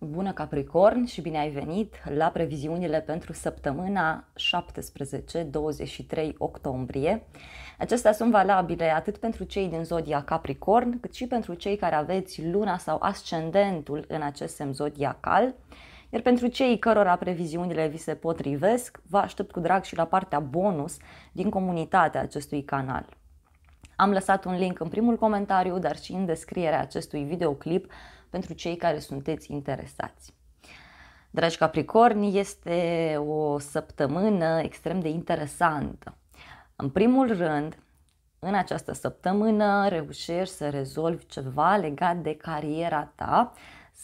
Bună Capricorn și bine ai venit la previziunile pentru săptămâna 17-23 octombrie. Acestea sunt valabile atât pentru cei din zodia Capricorn, cât și pentru cei care aveți luna sau ascendentul în acest semn zodiacal. Iar pentru cei cărora previziunile vi se potrivesc, vă aștept cu drag și la partea bonus din comunitatea acestui canal. Am lăsat un link în primul comentariu, dar și în descrierea acestui videoclip pentru cei care sunteți interesați. Dragi Capricorni, este o săptămână extrem de interesantă. În primul rând, în această săptămână reușești să rezolvi ceva legat de cariera ta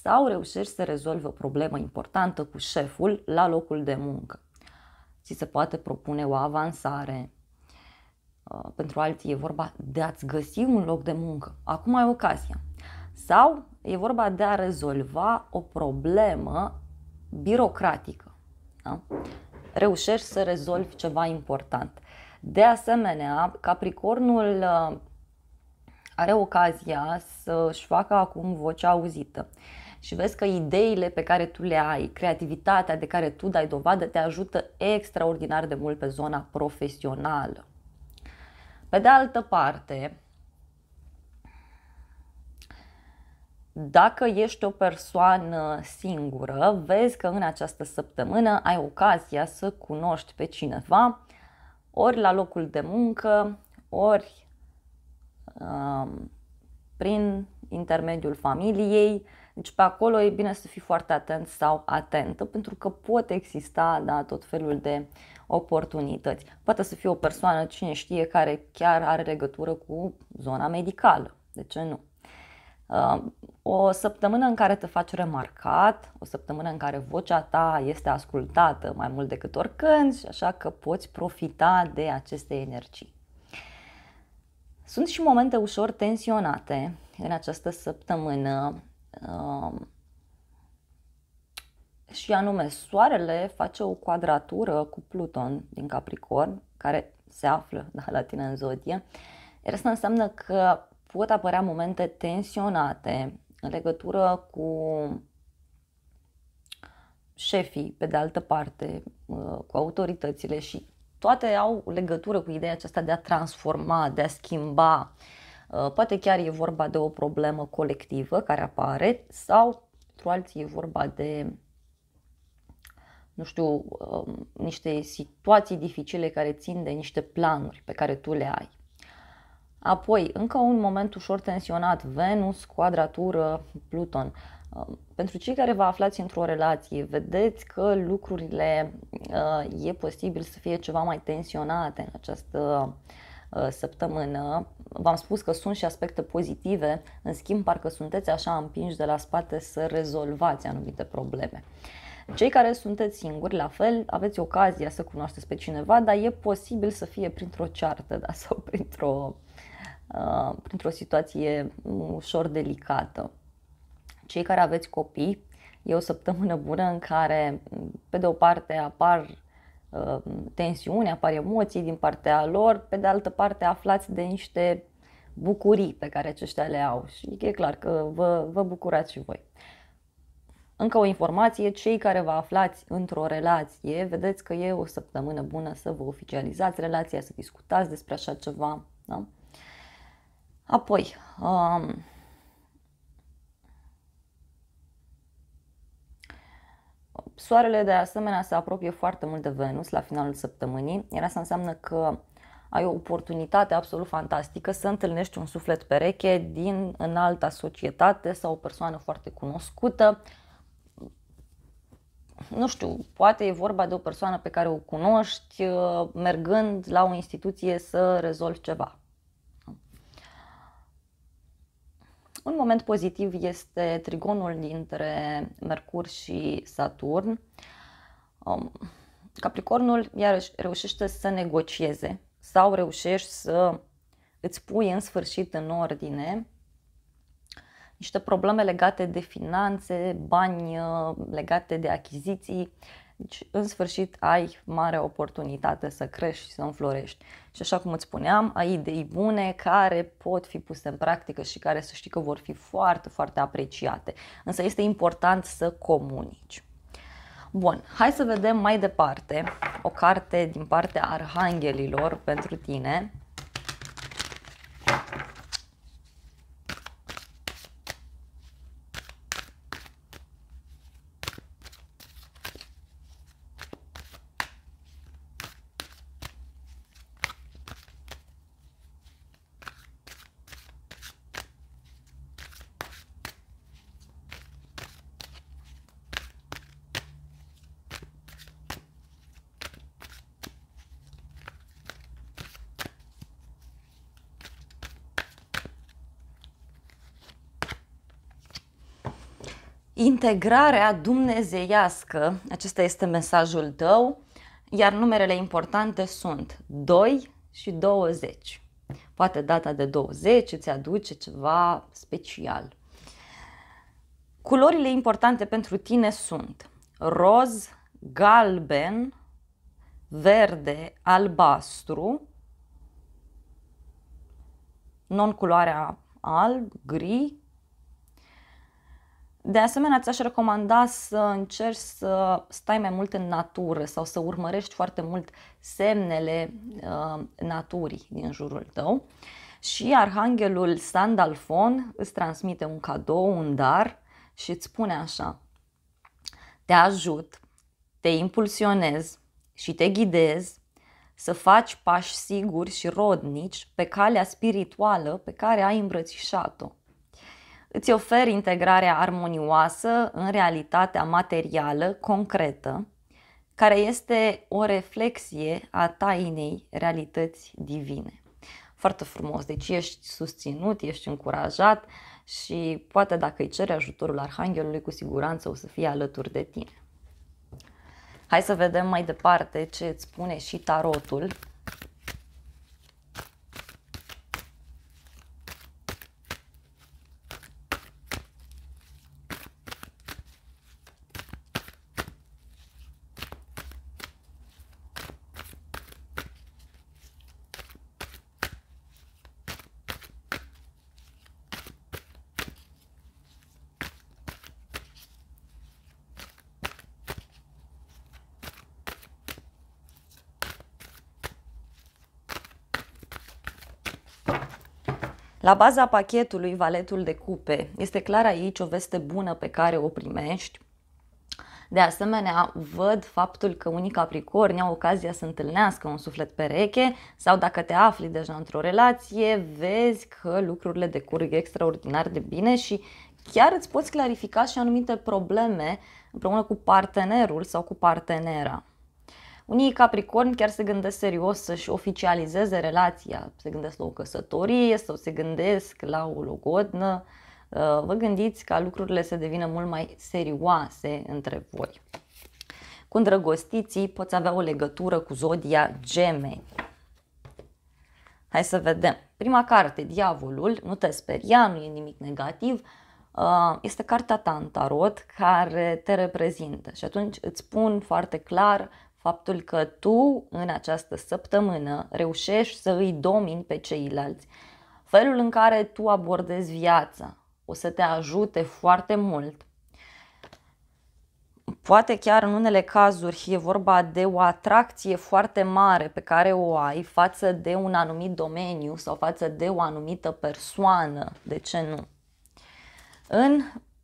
sau reușești să rezolvi o problemă importantă cu șeful la locul de muncă. Ți se poate propune o avansare, Uh, pentru alții e vorba de a-ți găsi un loc de muncă. Acum ai ocazia. Sau e vorba de a rezolva o problemă birocratică. Da? Reușești să rezolvi ceva important. De asemenea, Capricornul uh, are ocazia să-și facă acum vocea auzită și vezi că ideile pe care tu le ai, creativitatea de care tu dai dovadă, te ajută extraordinar de mult pe zona profesională. Pe de altă parte, Dacă ești o persoană singură, vezi că în această săptămână ai ocazia să cunoști pe cineva, ori la locul de muncă, ori um, prin intermediul familiei. Deci pe acolo e bine să fii foarte atent sau atentă, pentru că pot exista da, tot felul de oportunități. Poate să fie o persoană, cine știe, care chiar are legătură cu zona medicală. De ce nu? Uh, o săptămână în care te faci remarcat, o săptămână în care vocea ta este ascultată mai mult decât oricând, așa că poți profita de aceste energii. Sunt și momente ușor tensionate în această săptămână uh, și anume, Soarele face o quadratură cu Pluton din Capricorn, care se află da, la tine în zodie. Iar asta înseamnă că pot apărea momente tensionate în legătură cu șefii, pe de altă parte, uh, cu autoritățile și toate au legătură cu ideea aceasta de a transforma, de a schimba. Uh, poate chiar e vorba de o problemă colectivă care apare sau pentru alții e vorba de nu știu, um, niște situații dificile care țin de niște planuri pe care tu le ai. Apoi, încă un moment ușor tensionat, Venus, quadratură, Pluton. Um, pentru cei care vă aflați într-o relație, vedeți că lucrurile uh, e posibil să fie ceva mai tensionate în această uh, săptămână. V-am spus că sunt și aspecte pozitive, în schimb parcă sunteți așa împinși de la spate să rezolvați anumite probleme. Uh, cei care sunteți singuri, la fel, aveți ocazia să cunoașteți pe cineva, dar e posibil să fie printr-o ceartă da, sau printr-o, uh, printr-o situație ușor delicată. Cei care aveți copii, e o săptămână bună în care, pe de o parte, apar uh, tensiuni, apar emoții din partea lor, pe de altă parte aflați de niște bucurii pe care aceștia le au și e clar că vă, vă bucurați și voi. Încă o informație, cei care vă aflați într-o relație, vedeți că e o săptămână bună să vă oficializați relația, să discutați despre așa ceva. Da? Apoi, um, soarele de asemenea se apropie foarte mult de Venus la finalul săptămânii, iar asta înseamnă că ai o oportunitate absolut fantastică să întâlnești un suflet pereche din alta societate sau o persoană foarte cunoscută, nu știu, poate e vorba de o persoană pe care o cunoști uh, mergând la o instituție să rezolvi ceva. Un moment pozitiv este trigonul dintre Mercur și Saturn. Um, Capricornul iarăși reușește să negocieze sau reușești să îți pui în sfârșit în ordine niște probleme legate de finanțe, bani uh, legate de achiziții. Deci, în sfârșit, ai mare oportunitate să crești și să înflorești. Și așa cum îți spuneam, ai idei bune care pot fi puse în practică și care să știi că vor fi foarte, foarte apreciate. Însă este important să comunici. Bun, hai să vedem mai departe o carte din partea arhanghelilor pentru tine. integrarea dumnezeiască, acesta este mesajul tău, iar numerele importante sunt 2 și 20. Poate data de 20 îți aduce ceva special. Culorile importante pentru tine sunt roz, galben, verde, albastru, non-culoarea alb, gri, de asemenea, ți-aș recomanda să încerci să stai mai mult în natură sau să urmărești foarte mult semnele uh, naturii din jurul tău. Și arhanghelul Sandalfon îți transmite un cadou, un dar și îți spune așa: Te ajut, te impulsionez și te ghidez să faci pași siguri și rodnici pe calea spirituală pe care ai îmbrățișat-o îți oferi integrarea armonioasă în realitatea materială, concretă, care este o reflexie a tainei realități divine. Foarte frumos, deci ești susținut, ești încurajat și poate dacă îi ceri ajutorul Arhanghelului, cu siguranță o să fie alături de tine. Hai să vedem mai departe ce îți spune și tarotul La baza pachetului valetul de cupe este clar aici o veste bună pe care o primești. De asemenea, văd faptul că unii capricorni au ocazia să întâlnească un suflet pereche sau dacă te afli deja într-o relație, vezi că lucrurile decurg extraordinar de bine și chiar îți poți clarifica și anumite probleme împreună cu partenerul sau cu partenera. Unii Capricorn chiar se gândesc serios să-și oficializeze relația, se gândesc la o căsătorie sau se gândesc la o logodnă. Uh, vă gândiți ca lucrurile să devină mult mai serioase între voi. Cu îndrăgostiții poți avea o legătură cu zodia gemeni. Hai să vedem. Prima carte, Diavolul, nu te speria, nu e nimic negativ, uh, este cartea ta în tarot care te reprezintă și atunci îți spun foarte clar faptul că tu în această săptămână reușești să îi domini pe ceilalți, felul în care tu abordezi viața o să te ajute foarte mult. Poate chiar în unele cazuri e vorba de o atracție foarte mare pe care o ai față de un anumit domeniu sau față de o anumită persoană, de ce nu? În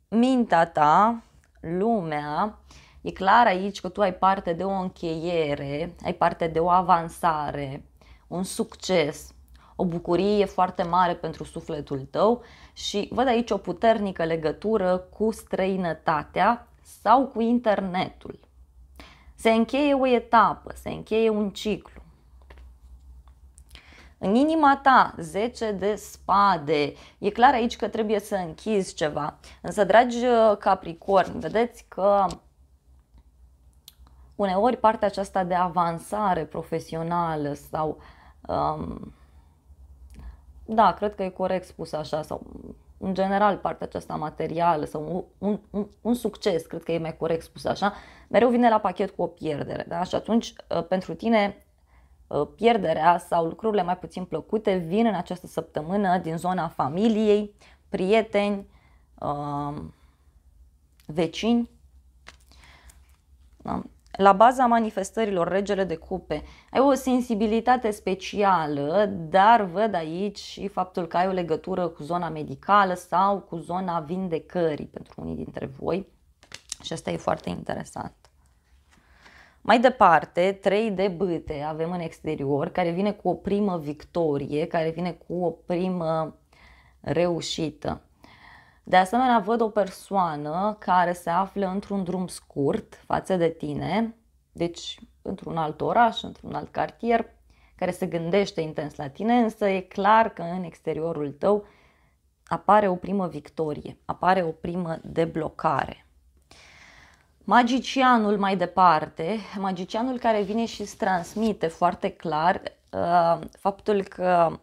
mintea ta, lumea E clar aici că tu ai parte de o încheiere, ai parte de o avansare, un succes, o bucurie foarte mare pentru sufletul tău și văd aici o puternică legătură cu străinătatea sau cu internetul. Se încheie o etapă, se încheie un ciclu. În inima ta, 10 de spade. E clar aici că trebuie să închizi ceva. Însă, dragi uh, Capricorn, vedeți că uneori partea aceasta de avansare profesională sau um, da, cred că e corect spus așa sau în general partea aceasta materială sau un, un, un succes, cred că e mai corect spus așa, mereu vine la pachet cu o pierdere. Da? Și atunci, uh, pentru tine, uh, pierderea sau lucrurile mai puțin plăcute vin în această săptămână din zona familiei, prieteni, um, vecini. Da? La baza manifestărilor regele de cupe ai o sensibilitate specială, dar văd aici și faptul că ai o legătură cu zona medicală sau cu zona vindecării pentru unii dintre voi și asta e foarte interesant. Mai departe, 3 de bâte avem în exterior, care vine cu o primă victorie, care vine cu o primă reușită. De asemenea, văd o persoană care se află într-un drum scurt față de tine, deci într-un alt oraș, într-un alt cartier, care se gândește intens la tine, însă e clar că în exteriorul tău apare o primă victorie, apare o primă deblocare. Magicianul mai departe, magicianul care vine și îți transmite foarte clar uh, faptul că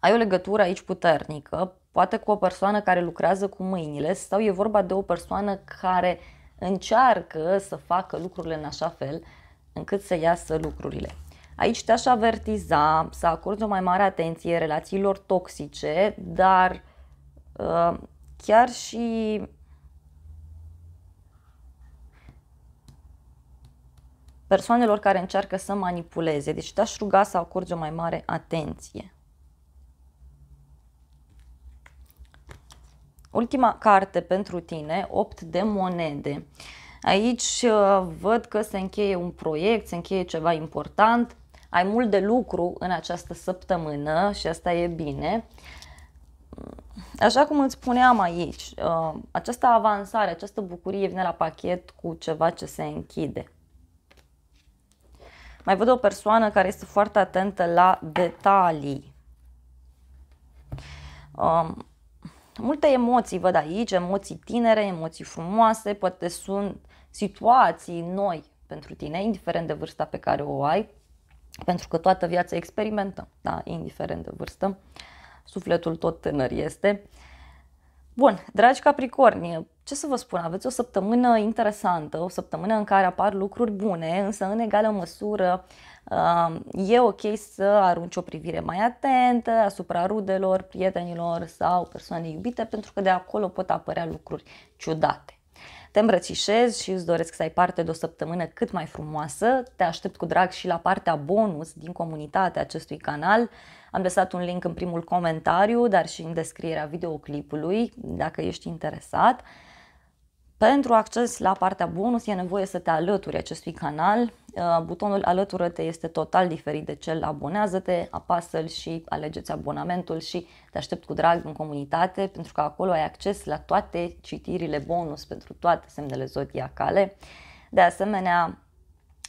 ai o legătură aici puternică poate cu o persoană care lucrează cu mâinile sau e vorba de o persoană care încearcă să facă lucrurile în așa fel încât să iasă lucrurile. Aici te-aș avertiza să acorzi o mai mare atenție relațiilor toxice, dar uh, chiar și persoanelor care încearcă să manipuleze. Deci te-aș ruga să acorzi o mai mare atenție. Ultima carte pentru tine, 8 de monede. Aici uh, văd că se încheie un proiect, se încheie ceva important, ai mult de lucru în această săptămână și asta e bine. Așa cum îți spuneam aici, uh, această avansare, această bucurie vine la pachet cu ceva ce se închide. Mai văd o persoană care este foarte atentă la detalii. Um, Multe emoții văd aici, emoții tinere, emoții frumoase, poate sunt situații noi pentru tine, indiferent de vârsta pe care o ai, pentru că toată viața experimentăm, da, indiferent de vârstă. Sufletul tot tânăr este. Bun, dragi Capricorni, ce să vă spun, aveți o săptămână interesantă, o săptămână în care apar lucruri bune, însă în egală măsură Um, e ok să arunci o privire mai atentă asupra rudelor, prietenilor sau persoane iubite, pentru că de acolo pot apărea lucruri ciudate. Te îmbrățișez și îți doresc să ai parte de o săptămână cât mai frumoasă. Te aștept cu drag și la partea bonus din comunitatea acestui canal. Am lăsat un link în primul comentariu, dar și în descrierea videoclipului, dacă ești interesat. Pentru acces la partea bonus e nevoie să te alături acestui canal Uh, butonul alătură-te este total diferit de cel abonează-te, apasă-l și alegeți abonamentul și te aștept cu drag în comunitate pentru că acolo ai acces la toate citirile bonus pentru toate semnele zodiacale. De asemenea,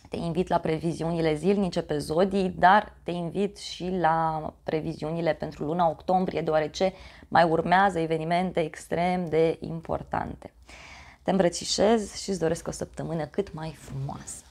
te invit la previziunile zilnice pe zodii, dar te invit și la previziunile pentru luna octombrie, deoarece mai urmează evenimente extrem de importante. Te îmbrățișez și îți doresc o săptămână cât mai frumoasă.